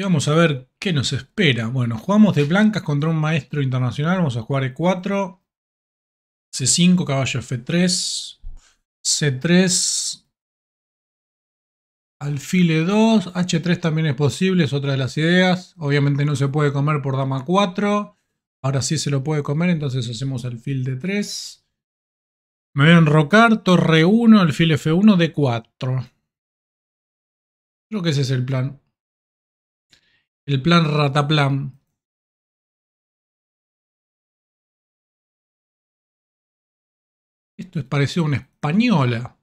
Y vamos a ver qué nos espera. Bueno, jugamos de blancas contra un maestro internacional. Vamos a jugar E4, C5, caballo F3, C3, alfil E2, H3 también es posible, es otra de las ideas. Obviamente no se puede comer por dama 4. Ahora sí se lo puede comer, entonces hacemos alfil D3. Me voy a enrocar, torre 1, alfil F1, D4. Creo que ese es el plan. El plan Rataplan. Esto es parecido a una española.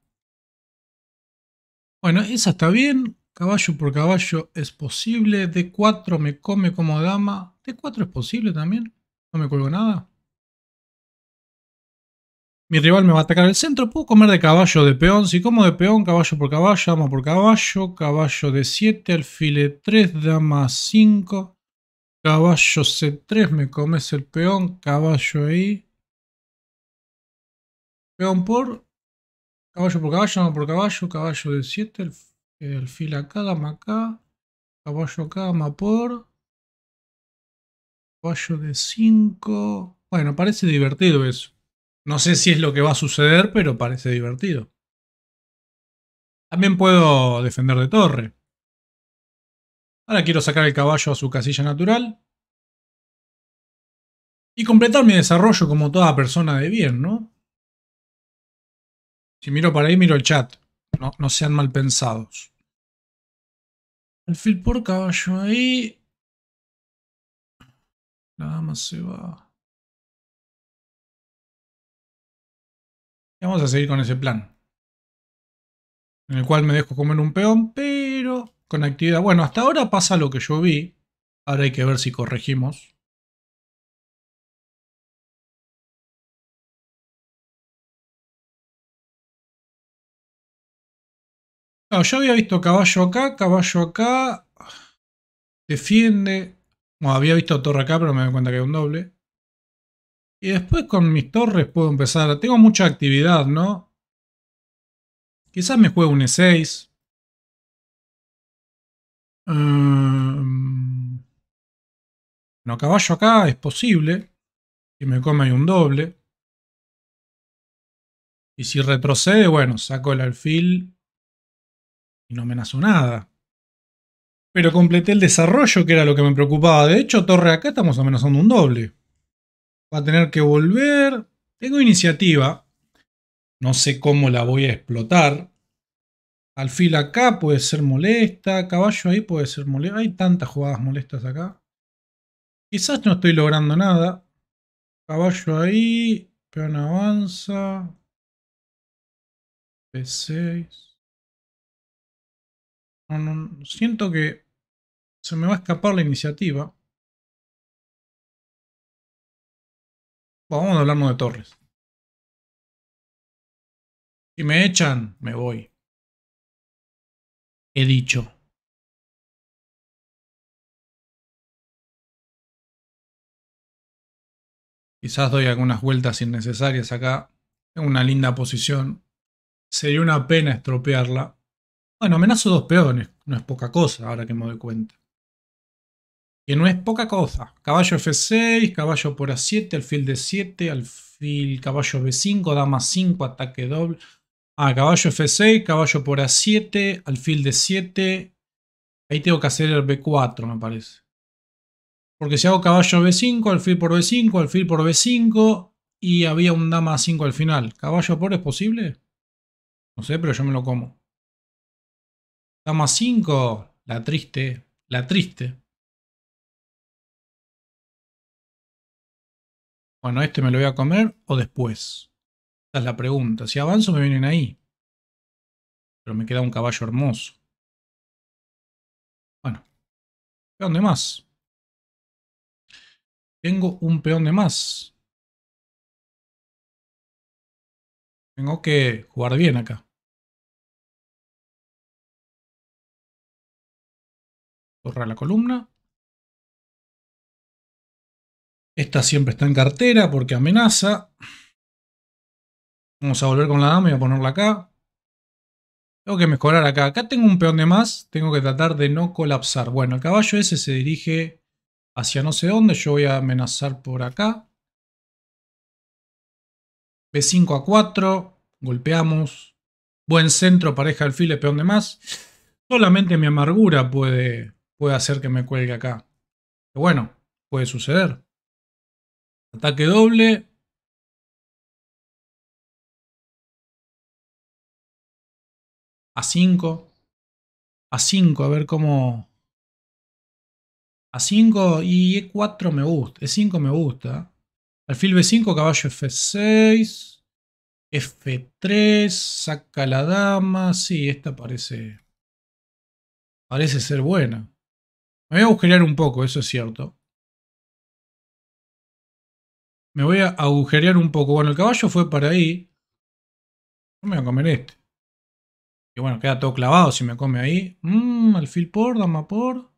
Bueno, esa está bien. Caballo por caballo es posible. D4 me come como dama. D4 es posible también. No me colgo nada. Mi rival me va a atacar el centro. Puedo comer de caballo de peón. Si como de peón, caballo por caballo, dama por caballo. Caballo de 7, alfile 3, dama 5. Caballo C3, me comes el peón. Caballo ahí. Peón por. Caballo por caballo, dama por caballo. Caballo de 7, eh, alfil acá, dama acá. Caballo acá, dama por. Caballo de 5. Bueno, parece divertido eso. No sé si es lo que va a suceder, pero parece divertido. También puedo defender de torre. Ahora quiero sacar el caballo a su casilla natural. Y completar mi desarrollo como toda persona de bien, ¿no? Si miro para ahí, miro el chat. No, no sean mal pensados. Alfil por caballo ahí. Nada más se va. Y vamos a seguir con ese plan. En el cual me dejo comer un peón, pero con actividad. Bueno, hasta ahora pasa lo que yo vi. Ahora hay que ver si corregimos. yo había visto caballo acá, caballo acá. Defiende. había visto torre acá, pero me doy cuenta que hay un doble. Y después con mis torres puedo empezar. Tengo mucha actividad, ¿no? Quizás me juegue un E6. Bueno, em, caballo acá es posible. Que me come un doble. Y si retrocede, bueno, saco el alfil y no amenazo nada. Pero completé el desarrollo, que era lo que me preocupaba. De hecho, torre acá estamos amenazando un doble va a tener que volver. Tengo iniciativa. No sé cómo la voy a explotar. Alfil acá puede ser molesta. Caballo ahí puede ser molesta. Hay tantas jugadas molestas acá. Quizás no estoy logrando nada. Caballo ahí. Peón avanza. P6. siento que se me va a escapar la iniciativa. Vamos a hablarnos de Torres. Si me echan, me voy. He dicho. Quizás doy algunas vueltas innecesarias acá. Tengo una linda posición. Sería una pena estropearla. Bueno, amenazo dos peones. No es poca cosa ahora que me doy cuenta que no es poca cosa. Caballo F6, caballo por A7, alfil de 7 alfil caballo B5, dama 5, ataque doble. Ah, caballo F6, caballo por A7, alfil de 7 Ahí tengo que hacer el B4, me parece. Porque si hago caballo B5, alfil por B5, alfil por B5 y había un dama 5 al final. ¿Caballo por es posible? No sé, pero yo me lo como. Dama 5, la triste, la triste. Bueno, este me lo voy a comer o después. Esa es la pregunta. Si avanzo me vienen ahí. Pero me queda un caballo hermoso. Bueno. Peón de más. Tengo un peón de más. Tengo que jugar bien acá. Corra la columna. Esta siempre está en cartera porque amenaza. Vamos a volver con la dama y a ponerla acá. Tengo que mejorar acá. Acá tengo un peón de más. Tengo que tratar de no colapsar. Bueno, el caballo ese se dirige hacia no sé dónde. Yo voy a amenazar por acá. B5 a 4. Golpeamos. Buen centro, pareja alfiles, peón de más. Solamente mi amargura puede, puede hacer que me cuelgue acá. Pero bueno, puede suceder. Ataque doble. A5. A5, a ver cómo... A5 y E4 me gusta. E5 me gusta. Alfil B5, caballo F6. F3, saca la dama. Sí, esta parece... Parece ser buena. Me voy a agujerear un poco, eso es cierto. Me voy a agujerear un poco. Bueno, el caballo fue para ahí. No me voy a comer este. Y bueno, queda todo clavado si me come ahí. Mmm, alfil por, dama por.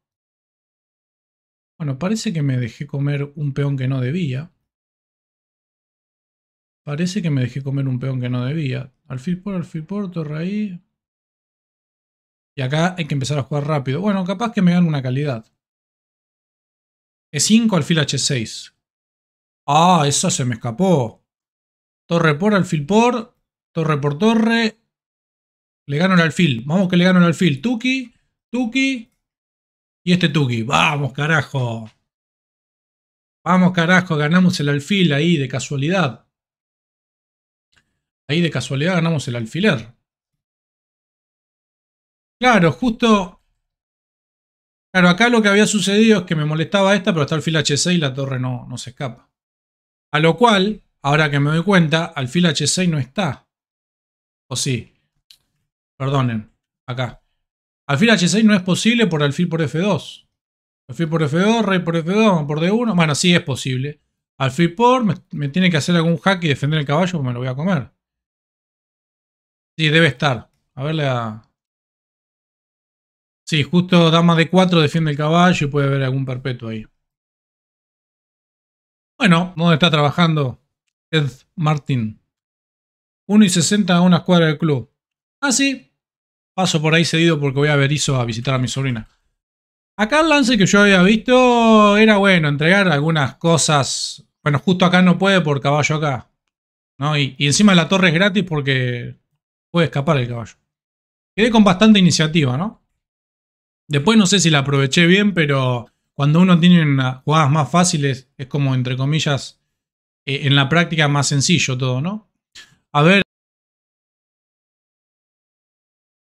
Bueno, parece que me dejé comer un peón que no debía. Parece que me dejé comer un peón que no debía. Alfil por, alfil por, torre ahí. Y acá hay que empezar a jugar rápido. Bueno, capaz que me dan una calidad. E5, alfil H6. Ah, esa se me escapó. Torre por alfil por. Torre por torre. Le gano el alfil. Vamos que le gano el alfil. Tuki. Tuki. Y este Tuki. Vamos, carajo. Vamos, carajo. Ganamos el alfil ahí de casualidad. Ahí de casualidad ganamos el alfiler. Claro, justo... Claro, acá lo que había sucedido es que me molestaba esta, pero está el alfil H6 y la torre no, no se escapa. A lo cual, ahora que me doy cuenta, alfil H6 no está. O sí. Perdonen, acá. Alfil H6 no es posible por alfil por F2. Alfil por F2, rey por F2, por D1. Bueno, sí es posible. Alfil por, me, tiene que hacer algún hack y defender el caballo, porque me lo voy a comer. Sí, debe estar. A verle a... Sí, justo dama de 4 defiende el caballo y puede haber algún perpetuo ahí. Bueno, ¿dónde está trabajando Ed Martin? 1 y 60 a una escuadra del club. Ah, sí. Paso por ahí cedido porque voy a Berizo a visitar a mi sobrina. Acá el lance que yo había visto era bueno, entregar algunas cosas. Bueno, justo acá no puede por caballo acá. ¿no? Y, y encima la torre es gratis porque puede escapar el caballo. Quedé con bastante iniciativa, ¿no? Después no sé si la aproveché bien, pero cuando uno tiene jugadas más fáciles, es como, entre comillas, eh, en la práctica más sencillo todo, ¿no? A ver.